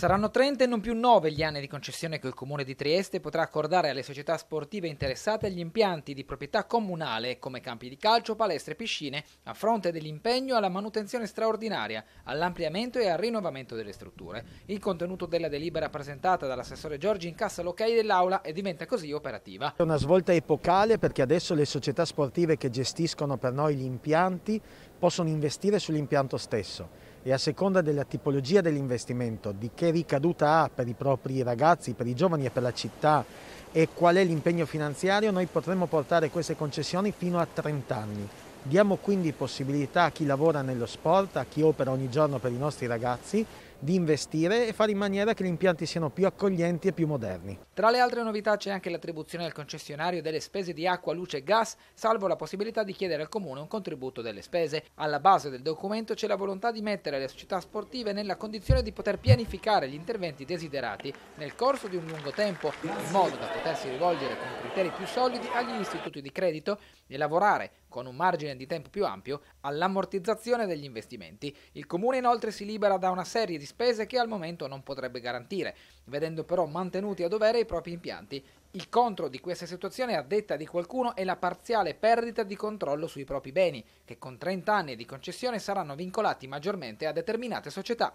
Saranno 30 e non più 9 gli anni di concessione che il Comune di Trieste potrà accordare alle società sportive interessate agli impianti di proprietà comunale come campi di calcio, palestre e piscine a fronte dell'impegno alla manutenzione straordinaria, all'ampliamento e al rinnovamento delle strutture. Il contenuto della delibera presentata dall'assessore Giorgi incassa l'ok okay dell'Aula e diventa così operativa. È una svolta epocale perché adesso le società sportive che gestiscono per noi gli impianti possono investire sull'impianto stesso e a seconda della tipologia dell'investimento, di che ricaduta ha per i propri ragazzi, per i giovani e per la città e qual è l'impegno finanziario, noi potremmo portare queste concessioni fino a 30 anni. Diamo quindi possibilità a chi lavora nello sport, a chi opera ogni giorno per i nostri ragazzi di investire e fare in maniera che gli impianti siano più accoglienti e più moderni. Tra le altre novità c'è anche l'attribuzione al concessionario delle spese di acqua, luce e gas, salvo la possibilità di chiedere al comune un contributo delle spese. Alla base del documento c'è la volontà di mettere le società sportive nella condizione di poter pianificare gli interventi desiderati nel corso di un lungo tempo, in modo da potersi rivolgere con criteri più solidi agli istituti di credito e lavorare con un margine di tempo più ampio all'ammortizzazione degli investimenti. Il comune inoltre si libera da una serie di spese che al momento non potrebbe garantire, vedendo però mantenuti a dovere i propri impianti. Il contro di questa situazione, a detta di qualcuno, è la parziale perdita di controllo sui propri beni, che con 30 anni di concessione saranno vincolati maggiormente a determinate società.